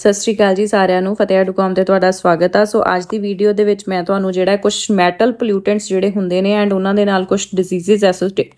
ਸਤਿ ਸ਼੍ਰੀ ਅਕਾਲ ਜੀ ਸਾਰਿਆਂ ਨੂੰ ਫਤਿਹ ਡੁਕਾਮ ਤੇ ਤੁਹਾਡਾ ਸਵਾਗਤ ਆ ਸੋ ਅੱਜ ਦੀ ਵੀਡੀਓ ਦੇ ਵਿੱਚ ਮੈਂ ਤੁਹਾਨੂੰ ਜਿਹੜਾ ਕੁਝ ਮੈਟਲ ਪੋਲੂਟੈਂਟਸ ਜਿਹੜੇ ਹੁੰਦੇ ਨੇ ਐਂਡ ਉਹਨਾਂ ਦੇ ਨਾਲ ਕੁਝ ਡਿਜ਼ੀਜ਼ਸ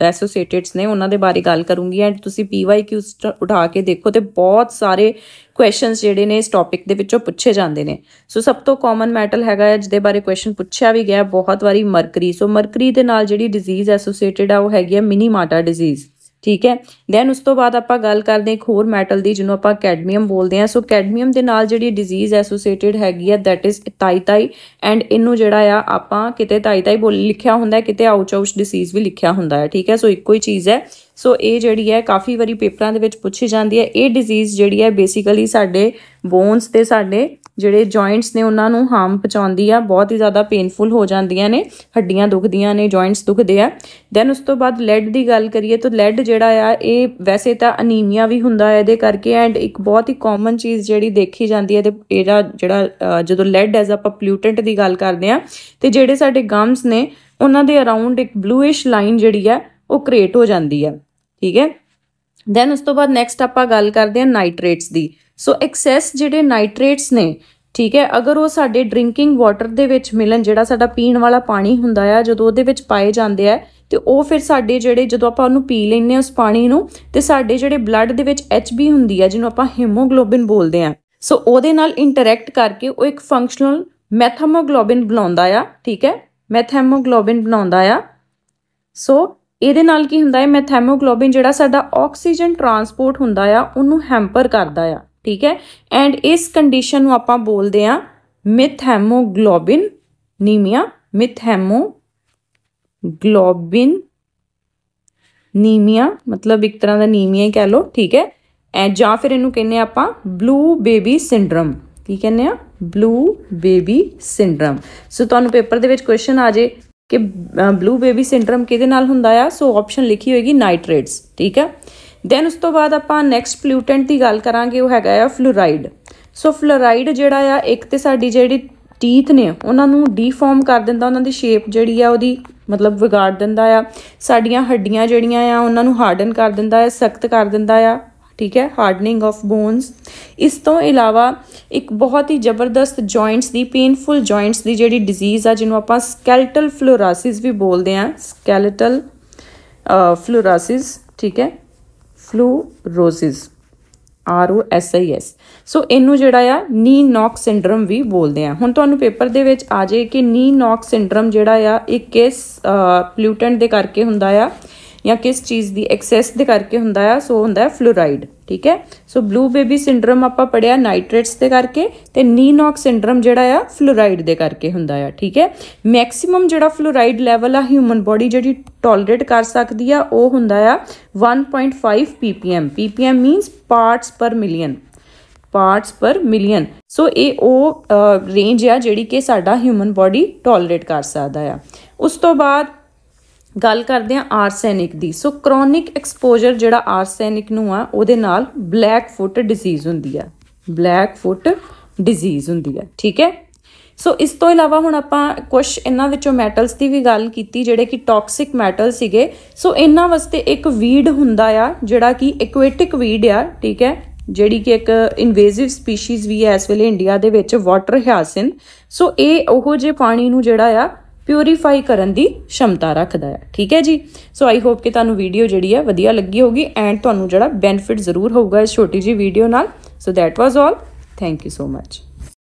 ਐਸੋਸੀਏਟਿਡਸ ਨੇ ਉਹਨਾਂ ਦੇ ਬਾਰੇ ਗੱਲ ਕਰੂੰਗੀ ਐਂਡ ਤੁਸੀਂ ਪੀਵਾਈਕਿਊਸ ਉਠਾ ਕੇ ਦੇਖੋ ਤੇ ਬਹੁਤ ਸਾਰੇ ਕੁਐਸਚਨਸ ਜਿਹੜੇ ਨੇ ਇਸ ਟੌਪਿਕ ਦੇ ਵਿੱਚੋਂ ਪੁੱਛੇ ਜਾਂਦੇ ਨੇ ਸੋ ਸਭ ਤੋਂ ਕਾਮਨ ਮੈਟਲ ਹੈਗਾ ਜਿਹਦੇ ਬਾਰੇ ਕੁਐਸਚਨ ਪੁੱਛਿਆ ਵੀ ਗਿਆ ਬਹੁਤ ਵਾਰੀ ਮਰਕਰੀ ਸੋ ਮਰਕਰੀ ਦੇ ਨਾਲ ਜਿਹੜੀ ਡਿਜ਼ੀਜ਼ ਐਸੋਸੀਏਟਿਡ ਆ ਉਹ ਹੈਗੀ ਮਿਨੀ ਮਿਨੀਮਾਟਾ ਡਿਜ਼ੀਜ਼ ਠੀਕ ਹੈ ਦੈਨ ਉਸ ਤੋਂ ਬਾਅਦ ਆਪਾਂ ਗੱਲ ਕਰਦੇ ਇੱਕ ਹੋਰ ਮੈਟਲ ਦੀ ਜਿਹਨੂੰ ਆਪਾਂ ਕੈਡਮੀਅਮ ਬੋਲਦੇ ਆ ਸੋ ਕੈਡਮੀਅਮ ਦੇ ਨਾਲ ਜਿਹੜੀ ਡਿਜ਼ੀਜ਼ ਐਸੋਸੀਏਟਿਡ ਹੈਗੀ ਆ ਥੈਟ ਇਜ਼ ਤਾਈਤਾਈ ਐਂਡ ਇਹਨੂੰ ਜਿਹੜਾ ਆ ਆਪਾਂ ਕਿਤੇ ਤਾਈਤਾਈ ਬੋਲ ਲਿਖਿਆ ਹੁੰਦਾ ਹੈ ਕਿਤੇ ਆਊਚ ਡਿਜ਼ੀਜ਼ ਵੀ ਲਿਖਿਆ ਹੁੰਦਾ ਹੈ ਠੀਕ ਹੈ ਸੋ ਇੱਕੋ ਹੀ ਚੀਜ਼ ਹੈ ਸੋ ਇਹ ਜਿਹੜੀ ਹੈ ਕਾਫੀ ਵਾਰੀ ਪੇਪਰਾਂ ਦੇ ਵਿੱਚ ਪੁੱਛੀ ਜਾਂਦੀ ਹੈ ਇਹ ਡਿਜ਼ੀਜ਼ ਜਿਹੜੀ ਹੈ ਬੇਸਿਕਲੀ ਸਾਡੇ ਬੋਨਸ ਤੇ ਸਾਡੇ ਜਿਹੜੇ ਜੁਆਇੰਟਸ ਨੇ ਉਹਨਾਂ ਨੂੰ ਹਾਰਮ ਪਹੁੰਚਾਉਂਦੀ ਆ ਬਹੁਤ ਹੀ ਜ਼ਿਆਦਾ ਪੇਨਫੁਲ ਹੋ ਜਾਂਦੀਆਂ ਨੇ ਹੱਡੀਆਂ ਦੁਖਦੀਆਂ ਨੇ ਜੁਆਇੰਟਸ ਦੁਖਦੇ ਆ ਦੈਨ ਉਸ ਤੋਂ ਬਾਅਦ ਲੈਡ ਦੀ ਗੱਲ ਕਰੀਏ ਤਾਂ ਲੈਡ ਜਿਹੜਾ ਆ ਇਹ ਵੈਸੇ ਤਾਂ ਅਨੀਮੀਆ ਵੀ ਹੁੰਦਾ ਹੈ ਇਹਦੇ ਕਰਕੇ ਐਂਡ ਇੱਕ ਬਹੁਤ ਹੀ ਕਾਮਨ ਚੀਜ਼ ਜਿਹੜੀ ਦੇਖੀ ਜਾਂਦੀ ਹੈ ਤੇ ਇਹਦਾ ਜਿਹੜਾ ਜਦੋਂ ਲੈਡ ਐਜ਼ ਆਪਾਂ ਪਲੂਟੈਂਟ ਦੀ ਗੱਲ ਕਰਦੇ ਆ ਤੇ ਜਿਹੜੇ ਸਾਡੇ ਗਮਸ ਨੇ ਉਹਨਾਂ ਦੇ ਅਰਾਊਂਡ ਇੱਕ ਬਲੂਇਸ਼ ਲਾਈਨ ਜਿਹੜੀ ਆ ਉਹ ਕ੍ਰੀਏਟ ਹੋ ਜਾਂਦੀ ਹੈ ਠੀਕ ਹੈ ਦੈਨ ਉਸ ਤੋਂ ਬਾਅਦ ਨੈਕਸਟ ਆਪਾਂ ਗੱਲ ਕਰਦੇ ਆ ਨਾਈਟ੍ਰੇਟਸ ਦੀ ਸੋ ਐਕਸੈਸ ਜਿਹੜੇ ਨਾਈਟ੍ਰੇਟਸ ਨੇ ਠੀਕ ਹੈ ਅਗਰ ਉਹ ਸਾਡੇ ਡਰਿੰਕਿੰਗ ਵਾਟਰ ਦੇ ਵਿੱਚ ਮਿਲਣ ਜਿਹੜਾ ਸਾਡਾ ਪੀਣ ਵਾਲਾ ਪਾਣੀ ਹੁੰਦਾ ਆ ਜਦੋਂ ਉਹਦੇ ਵਿੱਚ ਪਾਏ ਜਾਂਦੇ ਆ ਤੇ ਉਹ ਫਿਰ ਸਾਡੇ ਜਿਹੜੇ ਜਦੋਂ ਆਪਾਂ ਉਹਨੂੰ ਪੀ ਲੈਂਦੇ ਆ ਉਸ ਪਾਣੀ ਨੂੰ ਤੇ ਸਾਡੇ ਜਿਹੜੇ ਬਲੱਡ ਦੇ ਵਿੱਚ ਐਚਬੀ ਹੁੰਦੀ ਆ ਜਿਹਨੂੰ ਆਪਾਂ ਹੀਮੋਗਲੋਬਿਨ ਬੋਲਦੇ ਆ ਸੋ ਉਹਦੇ ਨਾਲ ਇੰਟਰੈਕਟ ਕਰਕੇ ਉਹ ਇੱਕ ਫੰਕਸ਼ਨਲ ਮੈਥੈਮੋਗਲੋਬਿਨ ਬਣਾਉਂਦਾ ਆ ਠੀਕ ਹੈ ਮੈਥੈਮੋਗਲੋਬਿਨ ਬਣਾਉਂਦਾ ਆ ਸੋ ਇਹਦੇ ਨਾਲ ਕੀ ਹੁੰਦਾ ਹੈ ਮੈਥੈਮੋਗਲੋਬਿਨ ਜਿਹੜਾ ਸਾਡਾ ਆਕਸੀਜਨ ਟਰਾਂਸਪੋਰਟ ਹੁੰਦਾ ਆ ਉਹਨੂੰ ਹੈਂਪਰ ਕਰਦਾ ਆ ਠੀਕ ਹੈ ਐਂਡ ਇਸ ਕੰਡੀਸ਼ਨ ਨੂੰ ਆਪਾਂ ਬੋਲਦੇ ਆ ਮਿਥ ਹੈਮੋਗਲੋਬਿਨ ਨੀਮੀਆ ਮਿਥ ਗਲੋਬਿਨ ਨੀਮੀਆ ਮਤਲਬ ਇੱਕ ਤਰ੍ਹਾਂ ਦਾ ਨੀਮੀਆ ਹੀ ਕਹਿ ਲਓ ਠੀਕ ਹੈ ਐ ਜਾਂ ਫਿਰ ਇਹਨੂੰ ਕਹਿੰਦੇ ਆਪਾਂ ਬਲੂ ਬੇਬੀ ਸਿੰਡਰਮ ਕੀ ਕਹਿੰਦੇ ਆ ਬਲੂ ਬੇਬੀ ਸਿੰਡਰਮ ਸੋ ਤੁਹਾਨੂੰ ਪੇਪਰ ਦੇ ਵਿੱਚ ਕੁਐਸਚਨ ਆ ਜੇ ਕਿ ਬਲੂ ਬੇਬੀ ਸਿੰਡਰਮ ਕਿਹਦੇ ਨਾਲ ਹੁੰਦਾ ਆ ਸੋ ਆਪਸ਼ਨ ਲਿਖੀ ਹੋਏਗੀ ਨਾਈਟ੍ਰੇਟਸ ਠੀਕ ਆ ਦੈਨ ਉਸ ਤੋਂ ਬਾਅਦ ਆਪਾਂ ਨੈਕਸਟ ਪਲੂਟੈਂਟ ਦੀ ਗੱਲ ਕਰਾਂਗੇ ਉਹ ਹੈਗਾ ਆ ਫਲੋਰਾਈਡ ਸੋ ਫਲੋਰਾਈਡ ਜਿਹੜਾ ਆ ਇੱਕ ਤੇ ਸਾਡੀ ਜਿਹੜੀ ਟੀਥ ਨੇ ਉਹਨਾਂ ਨੂੰ ਡੀਫਾਰਮ ਕਰ ਦਿੰਦਾ ਉਹਨਾਂ ਦੀ ਸ਼ੇਪ ਜਿਹੜੀ ਆ ਉਹਦੀ ਮਤਲਬ ਵਿਗਾੜ ਦਿੰਦਾ ਆ ਸਾਡੀਆਂ ਹੱਡੀਆਂ ਜਿਹੜੀਆਂ ਆ ਉਹਨਾਂ ਨੂੰ ਹਾਰਡਨ ਕਰ ਦਿੰਦਾ ਆ ਸਖਤ ਕਰ ਦਿੰਦਾ ਆ ਠੀਕ ਹੈ ਹਾਰਡਨਿੰਗ ਆਫ ਬੋਨਸ ਇਸ ਤੋਂ ਇਲਾਵਾ ਇੱਕ ਬਹੁਤ ਹੀ ਜ਼ਬਰਦਸਤ ਜੁਆਇੰਟਸ ਦੀ ਪੇਨਫੁਲ ਜੁਆਇੰਟਸ ਦੀ ਜਿਹੜੀ ਡਿਜ਼ੀਜ਼ ਆ ਜਿਹਨੂੰ ਆਪਾਂ ਸਕੈਲਟਲ ਫਲੋਰਾਸਿਸ ਵੀ ਬੋਲਦੇ ਆ ਸਕੈਲਟਲ ਫਲੋਰਾਸਿਸ ਠੀਕ ਹੈ fluorosis R O S I S so ਇਹਨੂੰ ਜਿਹੜਾ ਆ ਨੀ ਨੌਕ ਸਿੰਡਰਮ ਵੀ ਬੋਲਦੇ ਆ ਹੁਣ ਤੁਹਾਨੂੰ ਪੇਪਰ ਦੇ ਵਿੱਚ ਆ ਜਾਏ ਕਿ ਨੀ ਨੌਕ ਸਿੰਡਰਮ ਜਿਹੜਾ ਆ ਇਹ ਕਿਸ ਪਲੂਟੈਂਟ ਦੇ ਕਰਕੇ ਹੁੰਦਾ ਆ ਜਾਂ ਕਿਸ ਚੀਜ਼ ਦੀ ਐਕਸੈਸ ਦੇ ਕਰਕੇ ਹੁੰਦਾ ਆ ਸੋ ਹੁੰਦਾ ਹੈ ਫਲੋਰਾਈਡ ਠੀਕ ਹੈ ਸੋ ਬਲੂ ਬੇਬੀ ਸਿੰਡਰਮ ਆਪਾਂ ਪੜਿਆ ਨਾਈਟ੍ਰੇਟਸ ਦੇ ਕਰਕੇ ਤੇ ਨੀਨੋਕ ਸਿੰਡਰਮ ਜਿਹੜਾ ਆ ਫਲੋਰਾਈਡ ਦੇ ਕਰਕੇ ਹੁੰਦਾ ਆ ਠੀਕ ਹੈ ਮੈਕਸਿਮਮ ਜਿਹੜਾ ਫਲੋਰਾਈਡ ਲੈਵਲ ਆ ਹਿਊਮਨ ਬਾਡੀ ਜਿਹੜੀ ਟੋਲਰੇਟ ਕਰ ਸਕਦੀ ਆ ਉਹ ਹੁੰਦਾ ਆ 1.5 ppm ppm means parts per million parts per million so ਇਹ ਉਹ ਰੇਂਜ ਆ ਜਿਹੜੀ ਕਿ ਸਾਡਾ ਹਿਊਮਨ ਬਾਡੀ ਟੋਲਰੇਟ ਕਰ ਸਕਦਾ ਆ ਉਸ ਤੋਂ ਬਾਅਦ ਗੱਲ ਕਰਦੇ ਆ ਆਰਸੈਨਿਕ ਦੀ ਸੋ ਕ੍ਰੋਨਿਕ ਐਕਸਪੋਜ਼ਰ ਜਿਹੜਾ ਆਰਸੈਨਿਕ ਨੂੰ ਆ ਉਹਦੇ ਨਾਲ ਬਲੈਕ ਫੁੱਟ ਡਿਜ਼ੀਜ਼ ਹੁੰਦੀ ਆ ਬਲੈਕ ਫੁੱਟ ਡਿਜ਼ੀਜ਼ ਹੁੰਦੀ ਆ ਠੀਕ ਹੈ ਸੋ ਇਸ ਤੋਂ ਇਲਾਵਾ ਹੁਣ ਆਪਾਂ ਕੁਝ ਇਹਨਾਂ ਵਿੱਚੋਂ ਮੈਟਲਸ ਦੀ ਵੀ ਗੱਲ ਕੀਤੀ ਜਿਹੜੇ ਕਿ ਟੌਕਸਿਕ ਮੈਟਲ ਸੀਗੇ ਸੋ ਇਹਨਾਂ ਵਾਸਤੇ ਇੱਕ ਵੀਡ ਹੁੰਦਾ ਆ ਜਿਹੜਾ ਕਿ ਐਕਵੇਟਿਕ ਵੀਡ ਆ ਠੀਕ ਹੈ ਜਿਹੜੀ ਕਿ ਇੱਕ ਇਨਵੇਸਿਵ ਸਪੀਸੀਜ਼ ਵੀ ਹੈ ਇਸ ਵੇਲੇ ਇੰਡੀਆ ਦੇ ਵਿੱਚ ਵਾਟਰ ਹਿਆਸਿਨ ਸੋ ਇਹ ਉਹੋ ਜੇ ਪਾਣੀ ਨੂੰ ਜਿਹੜਾ ਆ ਪਿਉਰੀਫਾਈ ਕਰਨ ਦੀ ਸ਼ਮਤਾ ਰੱਖਦਾ ਹੈ ਠੀਕ ਹੈ ਜੀ ਸੋ ਆਈ ਹੋਪ ਕਿ ਤੁਹਾਨੂੰ ਵੀਡੀਓ ਜਿਹੜੀ ਹੈ ਵਧੀਆ ਲੱਗੀ ਹੋਗੀ ਐਂਡ ਤੁਹਾਨੂੰ ਜਿਹੜਾ ਬੈਨੀਫਿਟ ਜ਼ਰੂਰ ਹੋਊਗਾ ਇਸ ਛੋਟੀ ਜੀ ਵੀਡੀਓ ਨਾਲ so that was all thank you so much